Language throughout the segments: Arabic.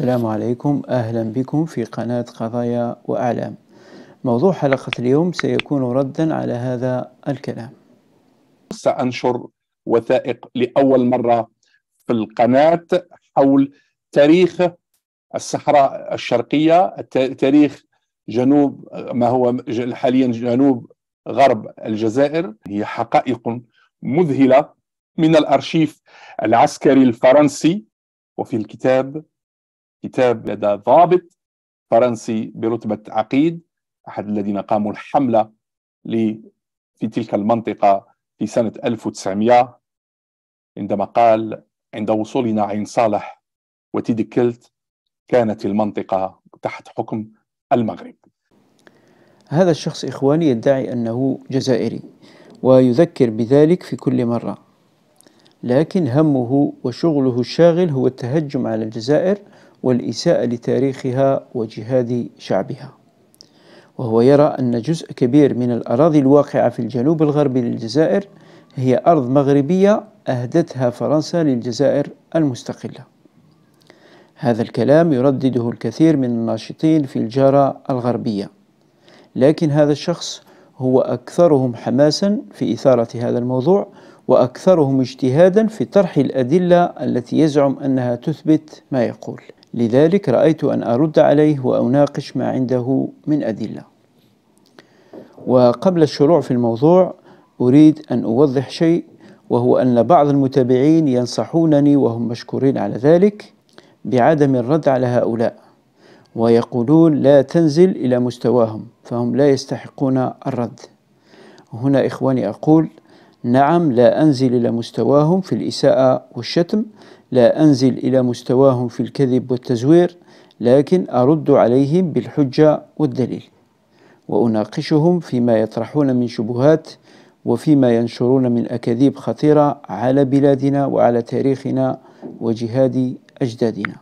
السلام عليكم أهلا بكم في قناة قضايا وأعلام موضوع حلقة اليوم سيكون ردا على هذا الكلام سأنشر وثائق لأول مرة في القناة حول تاريخ الصحراء الشرقية تاريخ جنوب ما هو حاليا جنوب غرب الجزائر هي حقائق مذهلة من الأرشيف العسكري الفرنسي وفي الكتاب كتاب لدى ضابط فرنسي برتبة عقيد أحد الذين قاموا الحملة في تلك المنطقة في سنة 1900 عندما قال عند وصولنا عين صالح وتدكلت كانت المنطقة تحت حكم المغرب هذا الشخص إخواني يدعي أنه جزائري ويذكر بذلك في كل مرة لكن همه وشغله الشاغل هو التهجم على الجزائر والإساءة لتاريخها وجهاد شعبها وهو يرى أن جزء كبير من الأراضي الواقعة في الجنوب الغربي للجزائر هي أرض مغربية أهدتها فرنسا للجزائر المستقلة هذا الكلام يردده الكثير من الناشطين في الجارة الغربية لكن هذا الشخص هو أكثرهم حماسا في إثارة هذا الموضوع وأكثرهم اجتهادا في طرح الأدلة التي يزعم أنها تثبت ما يقول لذلك رأيت أن أرد عليه وأناقش ما عنده من أدلة وقبل الشروع في الموضوع أريد أن أوضح شيء وهو أن بعض المتابعين ينصحونني وهم مشكورين على ذلك بعدم الرد على هؤلاء ويقولون لا تنزل إلى مستواهم فهم لا يستحقون الرد هنا إخواني أقول نعم لا أنزل إلى مستواهم في الإساءة والشتم لا أنزل إلى مستواهم في الكذب والتزوير لكن أرد عليهم بالحجة والدليل وأناقشهم فيما يطرحون من شبهات وفيما ينشرون من أكاذيب خطيرة على بلادنا وعلى تاريخنا وجهاد أجدادنا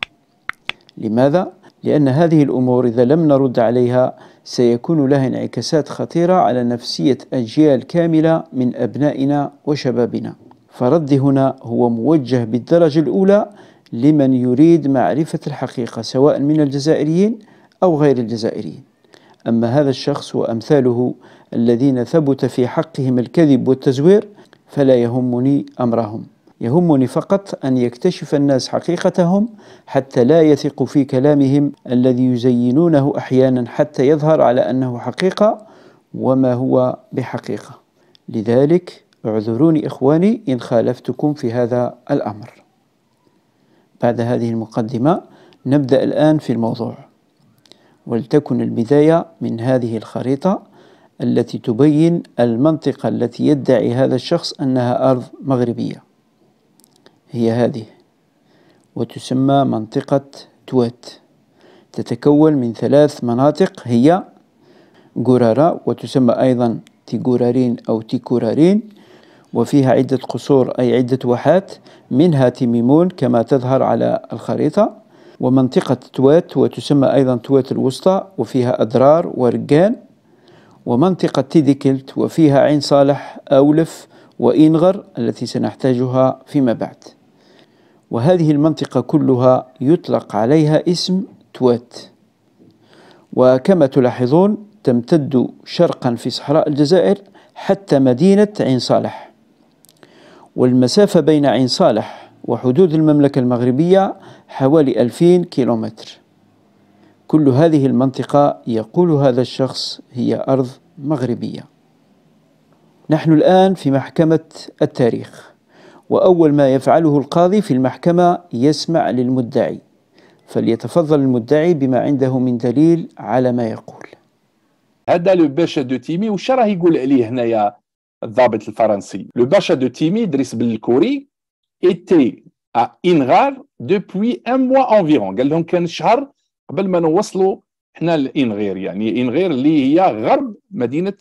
لماذا؟ لأن هذه الأمور إذا لم نرد عليها سيكون لها انعكاسات خطيرة على نفسية أجيال كاملة من أبنائنا وشبابنا فردي هنا هو موجه بالدرجة الأولى لمن يريد معرفة الحقيقة سواء من الجزائريين أو غير الجزائريين أما هذا الشخص وأمثاله الذين ثبت في حقهم الكذب والتزوير فلا يهمني أمرهم يهمني فقط أن يكتشف الناس حقيقتهم حتى لا يثقوا في كلامهم الذي يزينونه أحيانا حتى يظهر على أنه حقيقة وما هو بحقيقة لذلك اعذروني إخواني إن خالفتكم في هذا الأمر بعد هذه المقدمة نبدأ الآن في الموضوع ولتكن البداية من هذه الخريطة التي تبين المنطقة التي يدعي هذا الشخص أنها أرض مغربية هي هذه وتسمى منطقة توات تتكون من ثلاث مناطق هي جورارا وتسمى أيضا تيغورارين أو تيكورارين وفيها عدة قصور أي عدة واحات منها تيميمون كما تظهر على الخريطة ومنطقة توات وتسمى أيضا توات الوسطى وفيها أدرار ورقان ومنطقة تيديكلت وفيها عين صالح أولف وإنغر التي سنحتاجها فيما بعد وهذه المنطقة كلها يطلق عليها اسم توات وكما تلاحظون تمتد شرقا في صحراء الجزائر حتى مدينة عين صالح والمسافة بين عين صالح وحدود المملكة المغربية حوالي 2000 كيلومتر كل هذه المنطقة يقول هذا الشخص هي أرض مغربية نحن الآن في محكمة التاريخ وأول ما يفعله القاضي في المحكمة يسمع للمدعي فليتفضل المدعي بما عنده من دليل على ما يقول هذا لو باشا دو تيمي وش راه يقول عليه هنايا الضابط الفرنسي لو باشا دو تيمي ادريس بالكوري ايتي ا انغار دوبوي ان موا انفيرون قال لهم كان شهر قبل ما نوصلوا حنا لانغير يعني انغير اللي هي غرب مدينه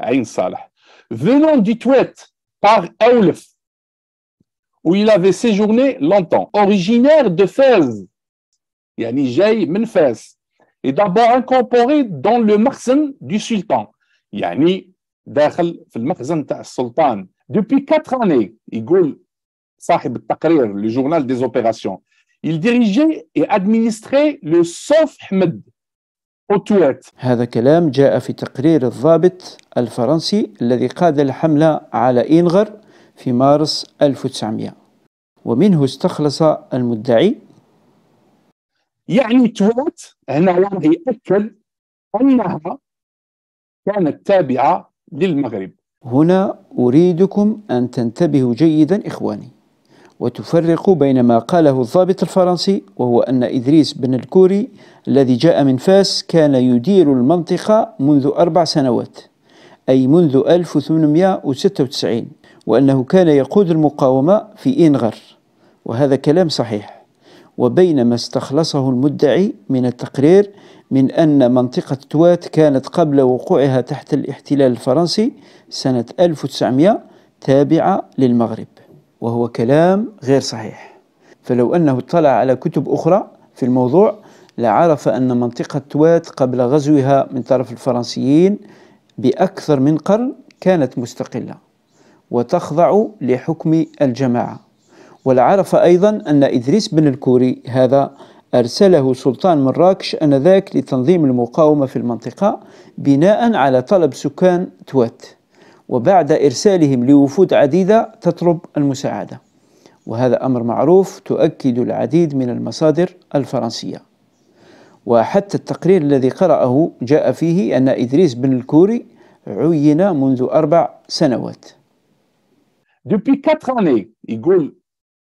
عين صالح فينون دي تويت باغ اولف où il avait séjourné longtemps. Originaire de Fès, yani Jay Menfès, et d'abord incorporé dans le Mahzen du sultan, yani داخل le المخزن تاع السلطان depuis quatre années يقول Sahib rapport le journal des opérations il dirigeait et administrait le Sof Ahmed التويت هذا كلام جاء في تقرير الضابط الفرنسي الذي قاد الحملة على إنغر في مارس 1900 ومنه استخلص المدعي يعني توت هنا وراه يأكد أنها كانت تابعة للمغرب هنا أريدكم أن تنتبهوا جيدا إخواني وتفرقوا بين ما قاله الضابط الفرنسي وهو أن إدريس بن الكوري الذي جاء من فاس كان يدير المنطقة منذ أربع سنوات أي منذ 1896 وأنه كان يقود المقاومة في إنغر وهذا كلام صحيح وبينما استخلصه المدعي من التقرير من أن منطقة توات كانت قبل وقوعها تحت الاحتلال الفرنسي سنة 1900 تابعة للمغرب وهو كلام غير صحيح فلو أنه اطلع على كتب أخرى في الموضوع لعرف أن منطقة توات قبل غزوها من طرف الفرنسيين بأكثر من قرن كانت مستقلة وتخضع لحكم الجماعة ولعرف أيضا أن إدريس بن الكوري هذا أرسله سلطان مراكش أنذاك لتنظيم المقاومة في المنطقة بناء على طلب سكان توات وبعد إرسالهم لوفود عديدة تطلب المساعدة وهذا أمر معروف تؤكد العديد من المصادر الفرنسية وحتى التقرير الذي قرأه جاء فيه أن إدريس بن الكوري عين منذ أربع سنوات Depuis quatre années, Igor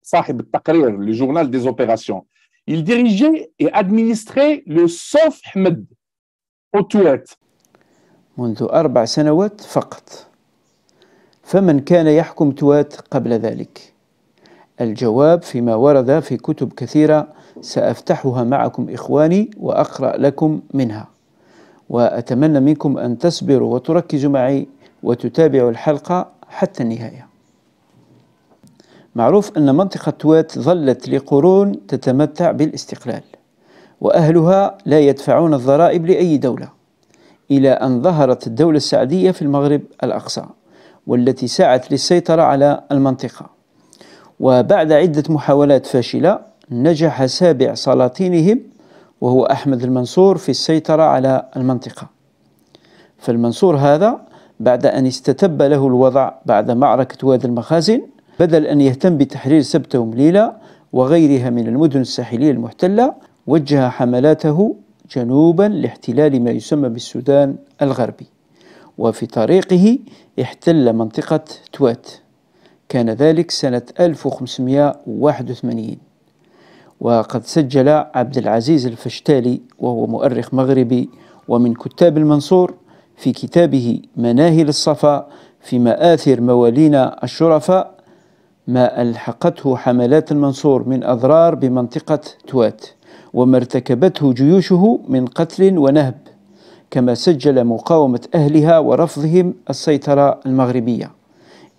صاحب التقرير le journal des opérations, il dirigeait et administrait le Sof Ahmed au Touet. منذ أربع سنوات فقط فمن كان يحكم توات قبل ذلك الجواب فيما ورد في كتب كثيرة سأفتحها معكم إخواني وأقرأ لكم منها وأتمنى منكم أن تصبروا وتركزوا معي وتتابعوا الحلقة حتى النهاية معروف أن منطقة توات ظلت لقرون تتمتع بالاستقلال وأهلها لا يدفعون الضرائب لأي دولة إلى أن ظهرت الدولة السعدية في المغرب الأقصى والتي سعت للسيطرة على المنطقة وبعد عدة محاولات فاشلة نجح سابع سلاطينهم وهو أحمد المنصور في السيطرة على المنطقة فالمنصور هذا بعد أن استتب له الوضع بعد معركة واد المخازن بدل أن يهتم بتحرير سبتة ومليلة وغيرها من المدن الساحلية المحتلة وجه حملاته جنوبا لاحتلال ما يسمى بالسودان الغربي وفي طريقه احتل منطقة توات كان ذلك سنة 1581 وقد سجل عبد العزيز الفشتالي وهو مؤرخ مغربي ومن كتاب المنصور في كتابه مناهل الصفا في مآثر موالينا الشرفاء ما ألحقته حملات المنصور من أضرار بمنطقة توات وما ارتكبته جيوشه من قتل ونهب كما سجل مقاومة أهلها ورفضهم السيطرة المغربية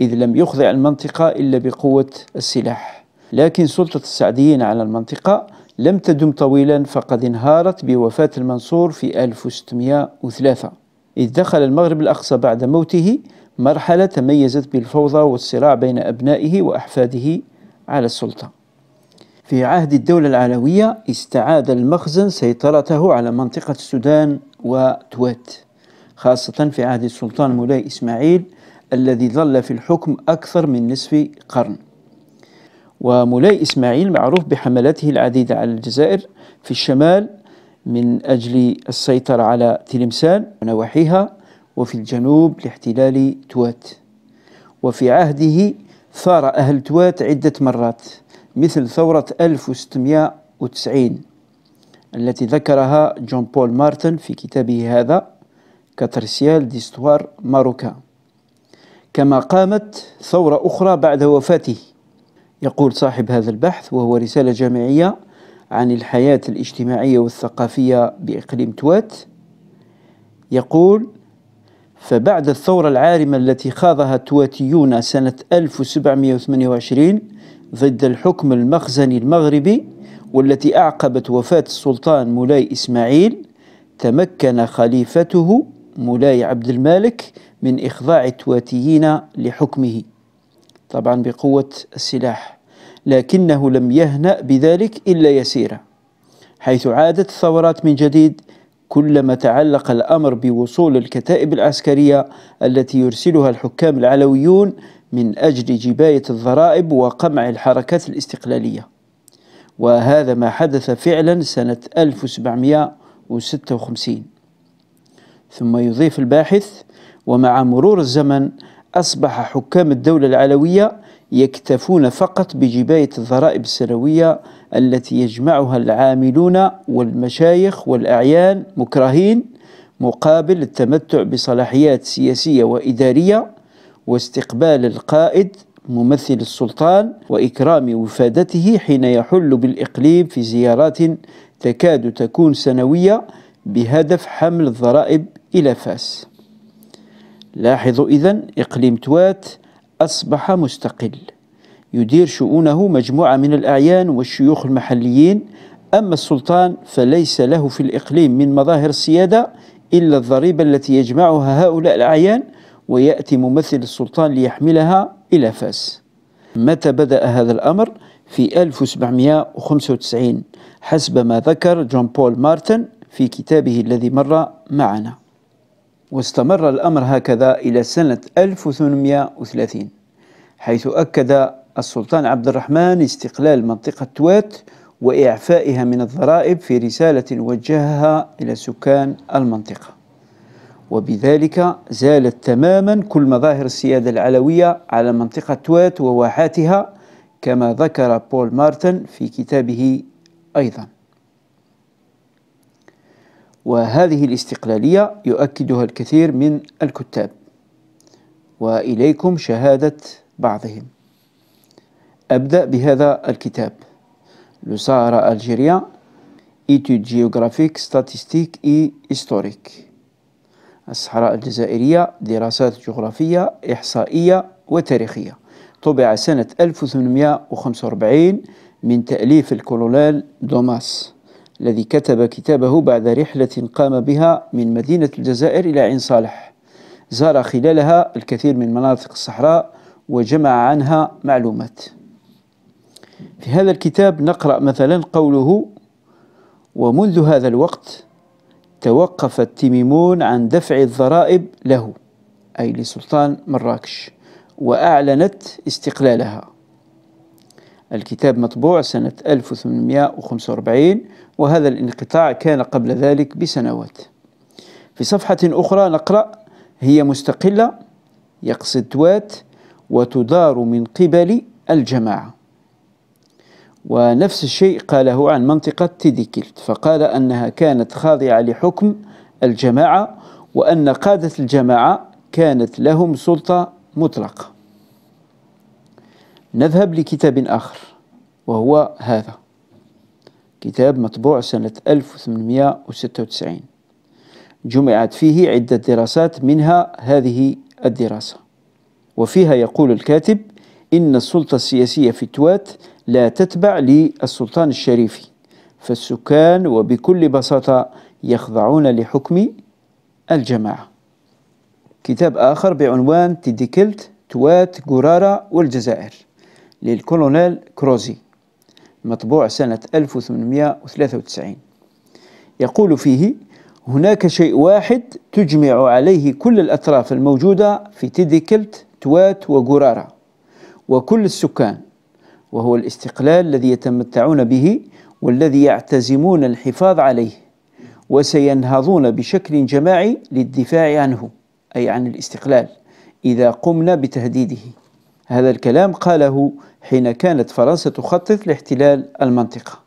إذ لم يخضع المنطقة إلا بقوة السلاح لكن سلطة السعديين على المنطقة لم تدم طويلا فقد انهارت بوفاة المنصور في 1603 إذ دخل المغرب الأقصى بعد موته مرحلة تميزت بالفوضى والصراع بين أبنائه وأحفاده على السلطة. في عهد الدولة العلوية استعاد المخزن سيطرته على منطقة السودان وتوات خاصة في عهد السلطان مولاي إسماعيل الذي ظل في الحكم أكثر من نصف قرن ومولاي إسماعيل معروف بحملاته العديدة على الجزائر في الشمال من أجل السيطرة على تلمسان ونواحيها وفي الجنوب لاحتلال توات وفي عهده ثار أهل توات عدة مرات مثل ثورة 1690 التي ذكرها جون بول مارتن في كتابه هذا كاترسيال ديستوار ماروكا كما قامت ثورة أخرى بعد وفاته يقول صاحب هذا البحث وهو رسالة جامعية عن الحياة الاجتماعية والثقافية بإقليم توات يقول فبعد الثورة العارمة التي خاضها التواتيون سنة 1728 ضد الحكم المخزني المغربي والتي أعقبت وفاة السلطان مولاي إسماعيل تمكن خليفته مولاي عبد المالك من إخضاع التواتيين لحكمه طبعا بقوة السلاح لكنه لم يهنأ بذلك إلا يسيرا حيث عادت الثورات من جديد كلما تعلق الأمر بوصول الكتائب العسكرية التي يرسلها الحكام العلويون من أجل جباية الضرائب وقمع الحركات الاستقلالية وهذا ما حدث فعلا سنة 1756 ثم يضيف الباحث ومع مرور الزمن أصبح حكام الدولة العلوية يكتفون فقط بجباية الضرائب السنوية التي يجمعها العاملون والمشايخ والأعيان مكرهين مقابل التمتع بصلاحيات سياسية وإدارية واستقبال القائد ممثل السلطان وإكرام وفادته حين يحل بالإقليم في زيارات تكاد تكون سنوية بهدف حمل الضرائب إلى فاس لاحظوا إذن إقليم توات أصبح مستقل يدير شؤونه مجموعة من الأعيان والشيوخ المحليين أما السلطان فليس له في الإقليم من مظاهر السيادة إلا الضريبة التي يجمعها هؤلاء الأعيان ويأتي ممثل السلطان ليحملها إلى فاس متى بدأ هذا الأمر؟ في 1795 حسب ما ذكر جون بول مارتن في كتابه الذي مر معنا واستمر الأمر هكذا إلى سنة 1830 حيث أكد السلطان عبد الرحمن استقلال منطقة توات وإعفائها من الضرائب في رسالة وجهها إلى سكان المنطقة وبذلك زالت تماما كل مظاهر السيادة العلوية على منطقة توات وواحاتها كما ذكر بول مارتن في كتابه أيضاً وهذه الاستقلالية يؤكدها الكثير من الكتاب وإليكم شهادة بعضهم أبدأ بهذا الكتاب لسارة ألجيريا إيتود جيوغرافيك ستاتيستيك إي إستوريك الصحراء الجزائرية دراسات جغرافية إحصائية وتاريخية طبع سنة 1845 من تأليف الكولونيل دوماس الذي كتب كتابه بعد رحلة قام بها من مدينة الجزائر إلى عين صالح زار خلالها الكثير من مناطق الصحراء وجمع عنها معلومات في هذا الكتاب نقرأ مثلا قوله ومنذ هذا الوقت توقف التميمون عن دفع الضرائب له أي لسلطان مراكش وأعلنت استقلالها الكتاب مطبوع سنة 1845 وهذا الانقطاع كان قبل ذلك بسنوات في صفحة أخرى نقرأ هي مستقلة يقصد توات وتدار من قبل الجماعة ونفس الشيء قاله عن منطقة تيديكيلت فقال أنها كانت خاضعة لحكم الجماعة وأن قادة الجماعة كانت لهم سلطة مطلقة نذهب لكتاب آخر وهو هذا كتاب مطبوع سنة 1896 جمعت فيه عدة دراسات منها هذه الدراسة وفيها يقول الكاتب إن السلطة السياسية في التوات لا تتبع للسلطان الشريفي فالسكان وبكل بساطة يخضعون لحكم الجماعة كتاب آخر بعنوان تيديكلت توات جرارة والجزائر للكولونيل كروزي مطبوع سنة 1893 يقول فيه هناك شيء واحد تجمع عليه كل الأطراف الموجودة في تيديكلت توات وجرارة وكل السكان وهو الاستقلال الذي يتمتعون به والذي يعتزمون الحفاظ عليه وسينهضون بشكل جماعي للدفاع عنه أي عن الاستقلال إذا قمنا بتهديده هذا الكلام قاله حين كانت فرنسا تخطط لاحتلال المنطقة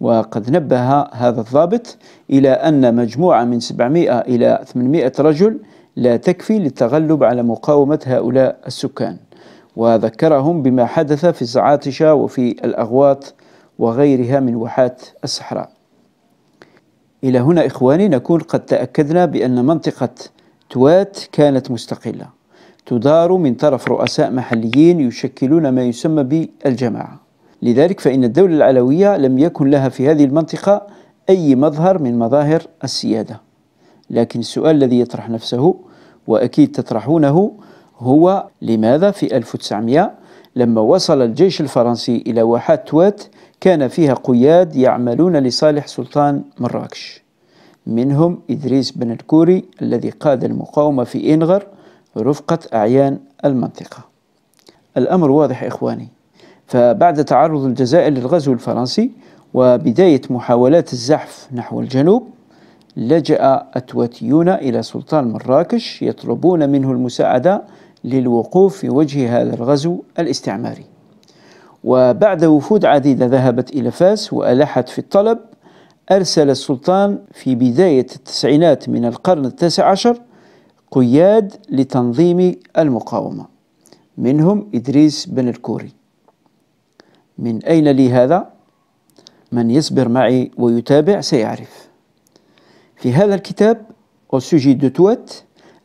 وقد نبه هذا الضابط إلى أن مجموعة من 700 إلى 800 رجل لا تكفي للتغلب على مقاومة هؤلاء السكان وذكرهم بما حدث في الزعاتشة وفي الأغواط وغيرها من واحات الصحراء إلى هنا إخواني نكون قد تأكدنا بأن منطقة توات كانت مستقلة تدار من طرف رؤساء محليين يشكلون ما يسمى بالجماعة لذلك فإن الدولة العلوية لم يكن لها في هذه المنطقة أي مظهر من مظاهر السيادة لكن السؤال الذي يطرح نفسه وأكيد تطرحونه هو لماذا في 1900 لما وصل الجيش الفرنسي إلى واحات توات كان فيها قياد يعملون لصالح سلطان مراكش منهم إدريس بن الكوري الذي قاد المقاومة في إنغر رفقة أعيان المنطقة الأمر واضح إخواني فبعد تعرض الجزائر للغزو الفرنسي وبداية محاولات الزحف نحو الجنوب لجأ التواتيون إلى سلطان مراكش يطلبون منه المساعدة للوقوف في وجه هذا الغزو الاستعماري وبعد وفود عديدة ذهبت إلى فاس وألحت في الطلب أرسل السلطان في بداية التسعينات من القرن التاسع عشر قياد لتنظيم المقاومة منهم إدريس بن الكوري من أين لي هذا؟ من يصبر معي ويتابع سيعرف في هذا الكتاب أوسوجي دوتوات دو توات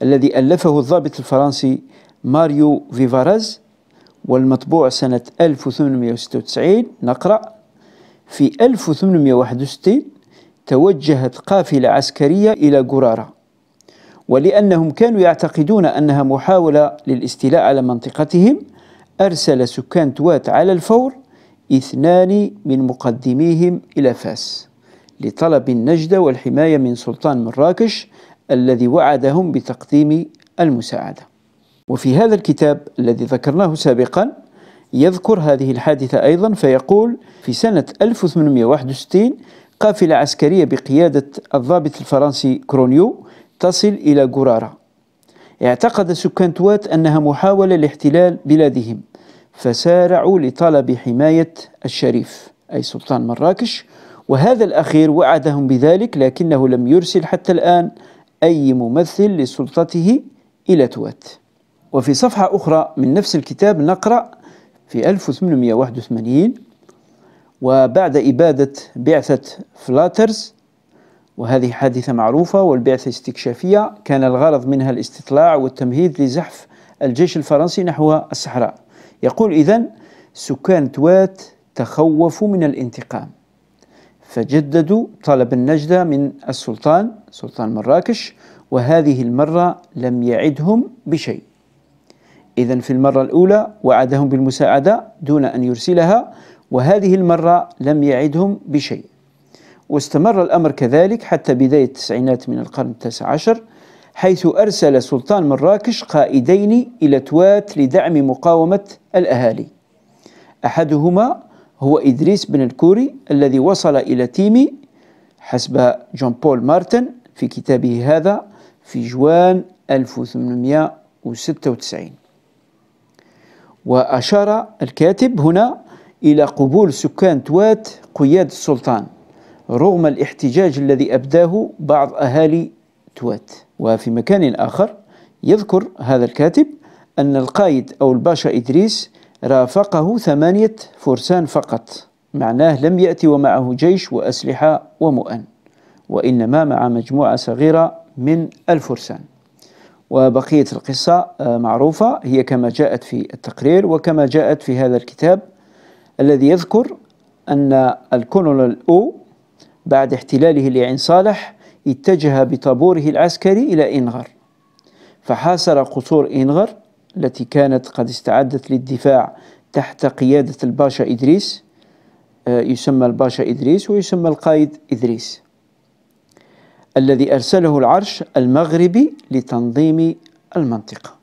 الذي ألفه الضابط الفرنسي ماريو فيفاراز والمطبوع سنة 1896 نقرأ في 1861 توجهت قافلة عسكرية إلى جرارة ولأنهم كانوا يعتقدون أنها محاولة للاستيلاء على منطقتهم أرسل سكان توات على الفور اثنان من مقدميهم إلى فاس لطلب النجدة والحماية من سلطان مراكش الذي وعدهم بتقديم المساعدة وفي هذا الكتاب الذي ذكرناه سابقا يذكر هذه الحادثة أيضا فيقول في سنة 1861 قافلة عسكرية بقيادة الضابط الفرنسي كرونيو تصل إلى جرارة اعتقد سكان توات أنها محاولة لاحتلال بلادهم فسارعوا لطلب حماية الشريف أي سلطان مراكش وهذا الأخير وعدهم بذلك لكنه لم يرسل حتى الآن أي ممثل لسلطته إلى توات وفي صفحة أخرى من نفس الكتاب نقرأ في 1881 وبعد إبادة بعثة فلاترز وهذه حادثة معروفة والبعثة استكشافية كان الغرض منها الاستطلاع والتمهيد لزحف الجيش الفرنسي نحو الصحراء يقول إذن سكان توات تخوفوا من الانتقام فجددوا طلب النجدة من السلطان سلطان مراكش وهذه المرة لم يعدهم بشيء إذا في المرة الأولى وعدهم بالمساعدة دون أن يرسلها وهذه المرة لم يعدهم بشيء واستمر الأمر كذلك حتى بداية التسعينات من القرن التاسع عشر حيث أرسل سلطان مراكش قائدين إلى توات لدعم مقاومة الأهالي أحدهما هو إدريس بن الكوري الذي وصل إلى تيمي حسب جون بول مارتن في كتابه هذا في جوان 1896 وأشار الكاتب هنا إلى قبول سكان توات قياد السلطان رغم الاحتجاج الذي أبداه بعض أهالي توات وفي مكان آخر يذكر هذا الكاتب أن القائد أو الباشا إدريس رافقه ثمانية فرسان فقط معناه لم يأتي ومعه جيش وأسلحة ومؤن وإنما مع مجموعة صغيرة من الفرسان وبقية القصة آه، معروفة هي كما جاءت في التقرير وكما جاءت في هذا الكتاب الذي يذكر أن الكولونيل أو بعد احتلاله لعين صالح اتجه بطابوره العسكري إلى إنغر فحاصر قصور إنغر التي كانت قد استعدت للدفاع تحت قيادة الباشا إدريس آه، يسمى الباشا إدريس ويسمى القائد إدريس الذي أرسله العرش المغربي لتنظيم المنطقة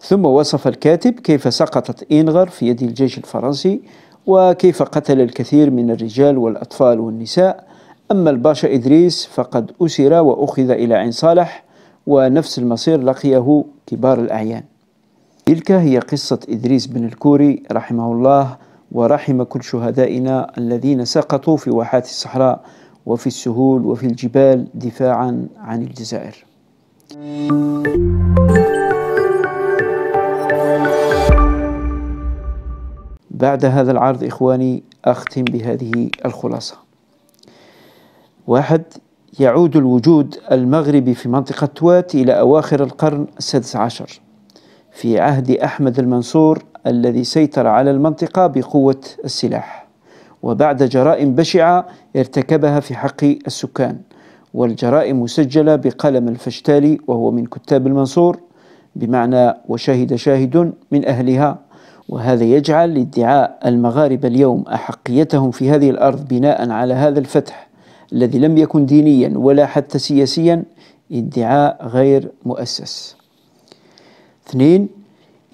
ثم وصف الكاتب كيف سقطت إنغر في يد الجيش الفرنسي وكيف قتل الكثير من الرجال والأطفال والنساء أما الباشا إدريس فقد أسر وأخذ إلى عين صالح ونفس المصير لقيه كبار الأعيان تلك هي قصة إدريس بن الكوري رحمه الله ورحم كل شهدائنا الذين سقطوا في واحات الصحراء وفي السهول وفي الجبال دفاعا عن الجزائر. بعد هذا العرض إخواني أختم بهذه الخلاصة واحد يعود الوجود المغربي في منطقة توات إلى أواخر القرن السادس عشر في عهد أحمد المنصور الذي سيطر على المنطقة بقوة السلاح وبعد جرائم بشعة ارتكبها في حق السكان والجرائم مسجلة بقلم الفشتالي وهو من كتاب المنصور بمعنى وشهد شاهد من أهلها وهذا يجعل ادعاء المغاربة اليوم أحقيتهم في هذه الأرض بناء على هذا الفتح الذي لم يكن دينيا ولا حتى سياسيا ادعاء غير مؤسس اثنين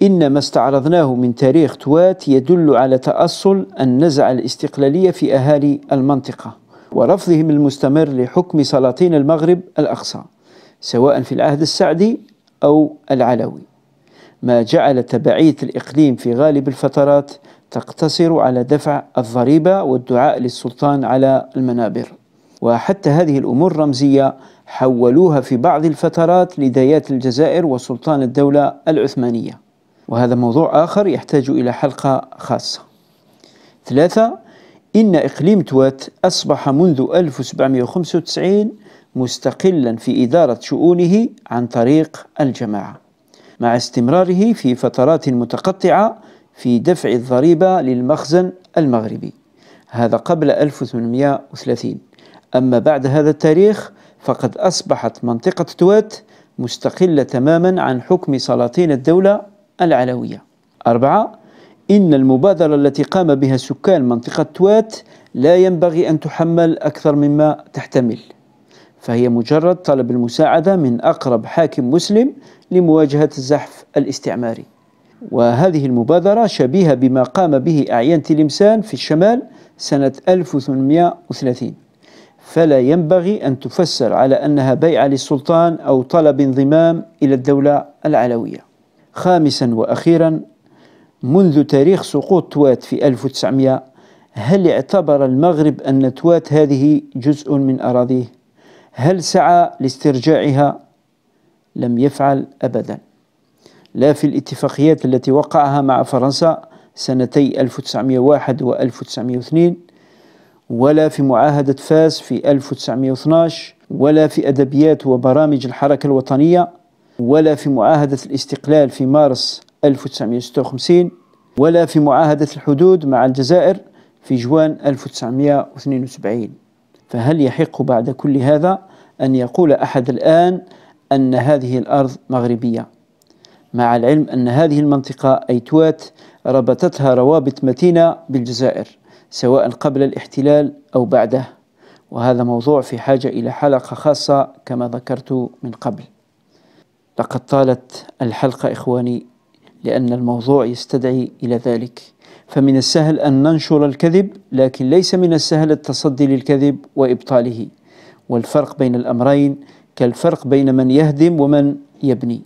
إن ما استعرضناه من تاريخ توات يدل على تأصل النزعة الاستقلالية في أهالي المنطقة ورفضهم المستمر لحكم سلاطين المغرب الأقصى سواء في العهد السعدي أو العلوي ما جعل تبعية الإقليم في غالب الفترات تقتصر على دفع الضريبة والدعاء للسلطان على المنابر وحتى هذه الأمور الرمزية حولوها في بعض الفترات لدايات الجزائر وسلطان الدولة العثمانية وهذا موضوع آخر يحتاج إلى حلقة خاصة ثلاثة إن إقليم توات أصبح منذ 1795 مستقلا في إدارة شؤونه عن طريق الجماعة مع استمراره في فترات متقطعة في دفع الضريبة للمخزن المغربي هذا قبل 1830 أما بعد هذا التاريخ فقد أصبحت منطقة توات مستقلة تماما عن حكم سلاطين الدولة العلوية أربعة إن المبادرة التي قام بها سكان منطقة توات لا ينبغي أن تحمل أكثر مما تحتمل فهي مجرد طلب المساعدة من أقرب حاكم مسلم لمواجهة الزحف الاستعماري وهذه المبادرة شبيهة بما قام به أعيان تلمسان في الشمال سنة 1830 فلا ينبغي أن تفسر على أنها بيعة للسلطان أو طلب انضمام إلى الدولة العلوية خامسا وأخيرا منذ تاريخ سقوط توات في 1900 هل اعتبر المغرب أن توات هذه جزء من أراضيه؟ هل سعى لاسترجاعها لم يفعل أبدا لا في الاتفاقيات التي وقعها مع فرنسا سنتي 1901 و 1902 ولا في معاهدة فاس في 1912 ولا في أدبيات وبرامج الحركة الوطنية ولا في معاهدة الاستقلال في مارس 1956 ولا في معاهدة الحدود مع الجزائر في جوان 1972 فهل يحق بعد كل هذا أن يقول أحد الآن أن هذه الأرض مغربية مع العلم أن هذه المنطقة أي توات ربطتها روابط متينة بالجزائر سواء قبل الاحتلال أو بعده وهذا موضوع في حاجة إلى حلقة خاصة كما ذكرت من قبل لقد طالت الحلقة إخواني لأن الموضوع يستدعي إلى ذلك فمن السهل أن ننشر الكذب لكن ليس من السهل التصدي للكذب وإبطاله والفرق بين الأمرين كالفرق بين من يهدم ومن يبني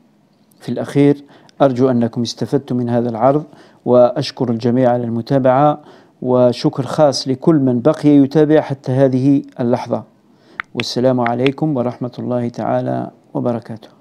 في الأخير أرجو أنكم استفدتم من هذا العرض وأشكر الجميع على المتابعة وشكر خاص لكل من بقي يتابع حتى هذه اللحظة والسلام عليكم ورحمة الله تعالى وبركاته